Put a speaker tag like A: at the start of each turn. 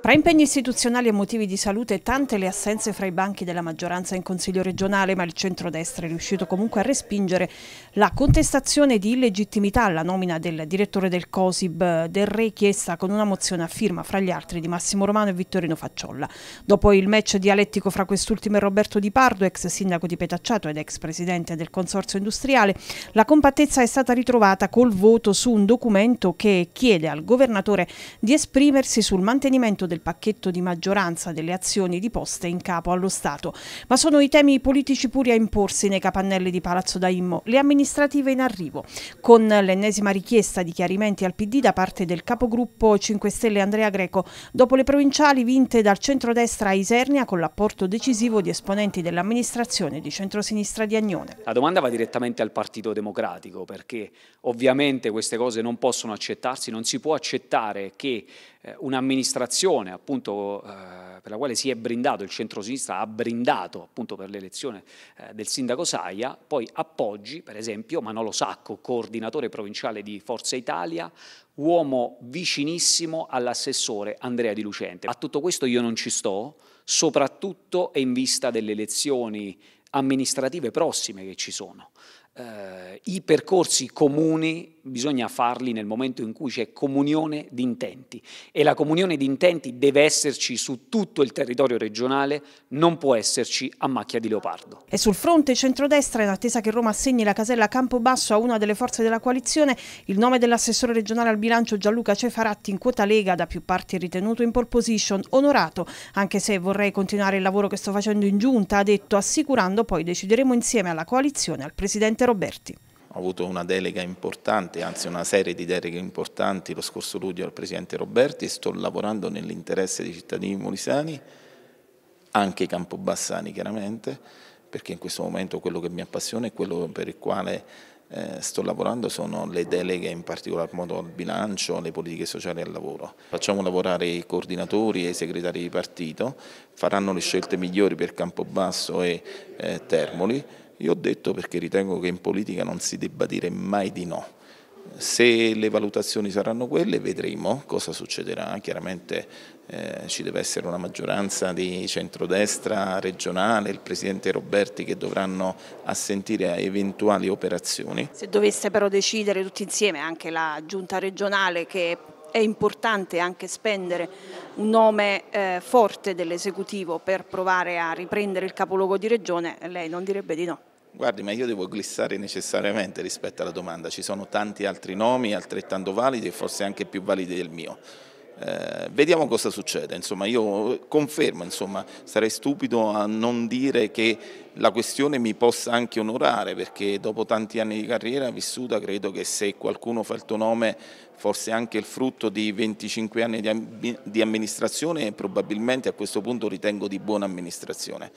A: Tra impegni istituzionali e motivi di salute tante le assenze fra i banchi della maggioranza in Consiglio regionale, ma il centrodestra è riuscito comunque a respingere la contestazione di illegittimità alla nomina del direttore del COSIB del Re chiesta con una mozione a firma fra gli altri di Massimo Romano e Vittorino Facciolla. Dopo il match dialettico fra quest'ultimo e Roberto Di Pardo, ex sindaco di Petacciato ed ex presidente del Consorzio Industriale, la compattezza è stata ritrovata col voto su un documento che chiede al governatore di esprimersi sul mantenimento del pacchetto di maggioranza delle azioni di poste in capo allo Stato. Ma sono i temi politici puri a imporsi nei capannelli di Palazzo Daimmo, le amministrative in arrivo. Con l'ennesima richiesta di chiarimenti al PD da parte del capogruppo 5 Stelle Andrea Greco, dopo le provinciali vinte dal centrodestra a Isernia con l'apporto decisivo di esponenti dell'amministrazione di centrosinistra di Agnone.
B: La domanda va direttamente al Partito Democratico perché ovviamente queste cose non possono accettarsi, non si può accettare che eh, un'amministrazione appunto, eh, per la quale si è brindato, il centrosinistra ha brindato appunto, per l'elezione eh, del sindaco Saia, poi appoggi per esempio Manolo Sacco, coordinatore provinciale di Forza Italia, uomo vicinissimo all'assessore Andrea Di Lucente. A tutto questo io non ci sto, soprattutto in vista delle elezioni amministrative prossime che ci sono. Eh, I percorsi comuni bisogna farli nel momento in cui c'è comunione di intenti e la comunione di intenti deve esserci su tutto il territorio regionale, non può esserci a macchia di leopardo.
A: E sul fronte centrodestra, in attesa che Roma assegni la casella Campobasso a una delle forze della coalizione, il nome dell'assessore regionale al bilancio Gianluca Cefaratti in quota Lega, da più parti ritenuto in pole position, onorato, anche se vorrei continuare il lavoro che sto facendo in giunta, ha detto, assicurando poi decideremo insieme alla coalizione al presidente Roberti
C: ho avuto una delega importante, anzi una serie di deleghe importanti lo scorso luglio al Presidente Roberti e sto lavorando nell'interesse dei cittadini molisani, anche i Campobassani chiaramente, perché in questo momento quello che mi appassiona e quello per il quale eh, sto lavorando sono le deleghe in particolar modo al bilancio, alle politiche sociali e al lavoro. Facciamo lavorare i coordinatori e i segretari di partito, faranno le scelte migliori per Campobasso e eh, Termoli, io ho detto perché ritengo che in politica non si debba dire mai di no. Se le valutazioni saranno quelle vedremo cosa succederà, chiaramente eh, ci deve essere una maggioranza di centrodestra regionale, il Presidente Roberti che dovranno assentire a eventuali operazioni.
A: Se dovesse però decidere tutti insieme anche la giunta regionale che è importante anche spendere un nome eh, forte dell'esecutivo per provare a riprendere il capoluogo di regione, lei non direbbe di no.
C: Guardi, ma io devo glissare necessariamente rispetto alla domanda, ci sono tanti altri nomi altrettanto validi e forse anche più validi del mio. Eh, vediamo cosa succede, insomma, io confermo, insomma, sarei stupido a non dire che la questione mi possa anche onorare perché dopo tanti anni di carriera vissuta credo che se qualcuno fa il tuo nome forse anche il frutto di 25 anni di, di amministrazione probabilmente a questo punto ritengo di buona amministrazione.